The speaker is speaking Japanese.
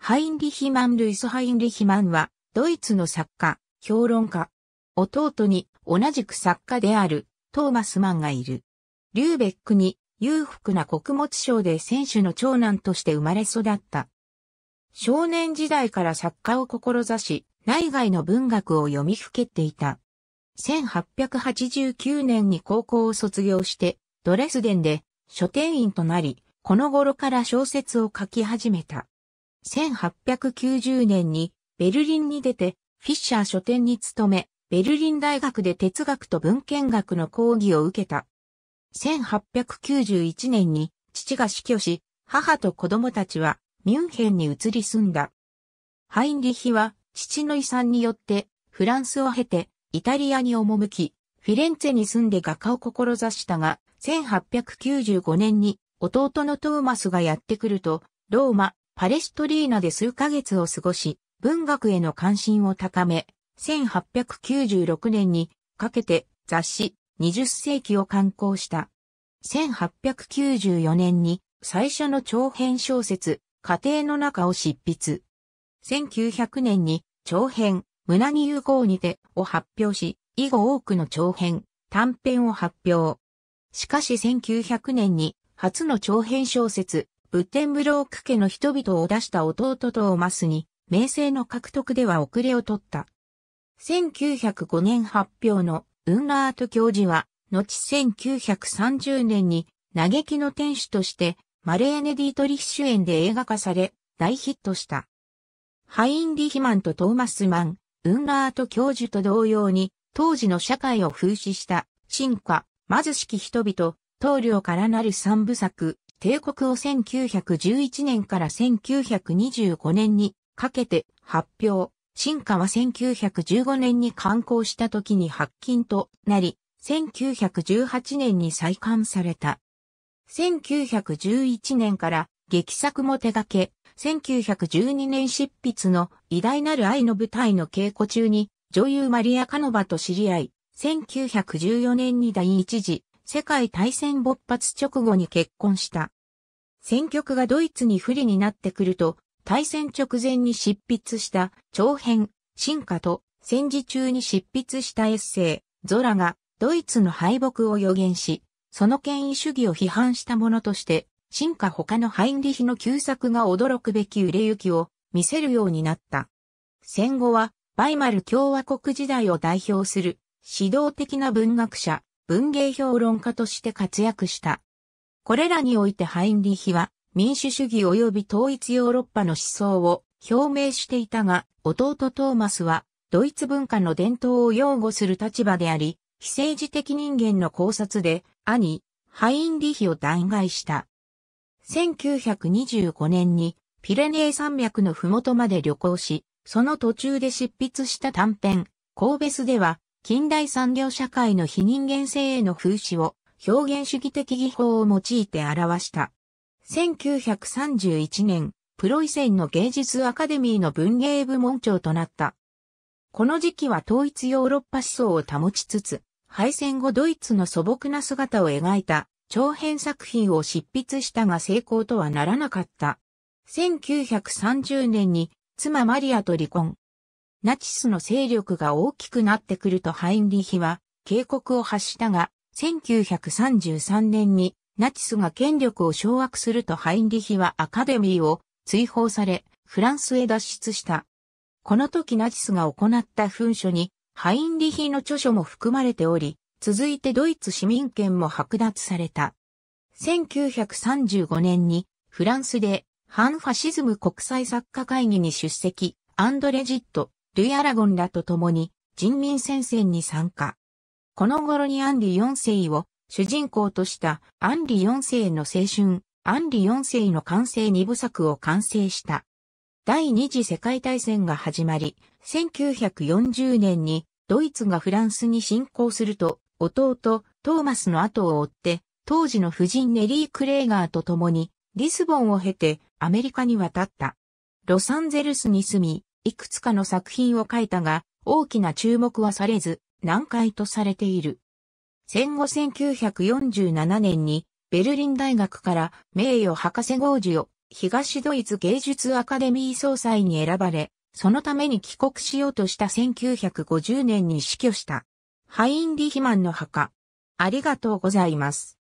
ハインリヒマン・ルイス・ハインリヒマンは、ドイツの作家、評論家。弟に同じく作家であるトーマスマンがいる。リューベックに裕福な穀物商で選手の長男として生まれ育った。少年時代から作家を志し、内外の文学を読みふけていた。1889年に高校を卒業して、ドレスデンで書店員となり、この頃から小説を書き始めた。1890年にベルリンに出てフィッシャー書店に勤め、ベルリン大学で哲学と文献学の講義を受けた。1891年に父が死去し、母と子供たちはミュンヘンに移り住んだ。ハインリヒは父の遺産によってフランスを経てイタリアに赴き、フィレンツェに住んで画家を志したが、1895年に弟のトーマスがやってくると、ローマ、パレストリーナで数ヶ月を過ごし、文学への関心を高め、1896年にかけて雑誌20世紀を刊行した。1894年に最初の長編小説、家庭の中を執筆。1900年に長編、胸に融合にてを発表し、以後多くの長編、短編を発表。しかし1900年に初の長編小説、ブッテンブローク家の人々を出した弟トーマスに、名声の獲得では遅れを取った。1905年発表のウンラート教授は、後1930年に嘆きの天使としてマレーネ・ディートリッシュ園で映画化され、大ヒットした。ハインリヒマンとトーマスマン、ウンラート教授と同様に、当時の社会を風刺した、進化、貧しき人々、棟梁からなる三部作、帝国を1911年から1925年にかけて発表。進化は1915年に刊行した時に発禁となり、1918年に再刊された。1911年から劇作も手掛け、1912年執筆の偉大なる愛の舞台の稽古中に女優マリア・カノバと知り合い、1914年に第一次世界大戦勃発直後に結婚した。戦局がドイツに不利になってくると、大戦直前に執筆した長編、進化と戦時中に執筆したエッセイ、ゾラがドイツの敗北を予言し、その権威主義を批判したものとして、進化他のハインリヒの旧作が驚くべき売れ行きを見せるようになった。戦後は、バイマル共和国時代を代表する指導的な文学者、文芸評論家として活躍した。これらにおいてハインリヒは民主主義及び統一ヨーロッパの思想を表明していたが、弟トーマスはドイツ文化の伝統を擁護する立場であり、非政治的人間の考察で兄、ハインリヒを弾劾した。1925年にピレネー山脈のふもとまで旅行し、その途中で執筆した短編、神戸スでは近代産業社会の非人間性への風刺を表現主義的技法を用いて表した。1931年、プロイセンの芸術アカデミーの文芸部門長となった。この時期は統一ヨーロッパ思想を保ちつつ、敗戦後ドイツの素朴な姿を描いた長編作品を執筆したが成功とはならなかった。1930年に妻マリアと離婚。ナチスの勢力が大きくなってくるとハインリヒは警告を発したが、1933年にナチスが権力を掌握するとハインリヒはアカデミーを追放され、フランスへ脱出した。この時ナチスが行った文書に、ハインリヒの著書も含まれており、続いてドイツ市民権も剥奪された。1935年に、フランスで、反ファシズム国際作家会議に出席、アンドレジット、ルイ・アラゴンらと共に人民戦線に参加。この頃にアンリ4世を主人公としたアンリ4世の青春、アンリ4世の完成二部作を完成した。第二次世界大戦が始まり、1940年にドイツがフランスに侵攻すると、弟トーマスの後を追って、当時の夫人ネリー・クレーガーと共に、リスボンを経てアメリカに渡った。ロサンゼルスに住み、いくつかの作品を書いたが、大きな注目はされず、難解とされている。戦後1947年に、ベルリン大学から名誉博士号授を東ドイツ芸術アカデミー総裁に選ばれ、そのために帰国しようとした1950年に死去した。ハインリヒマンの墓。ありがとうございます。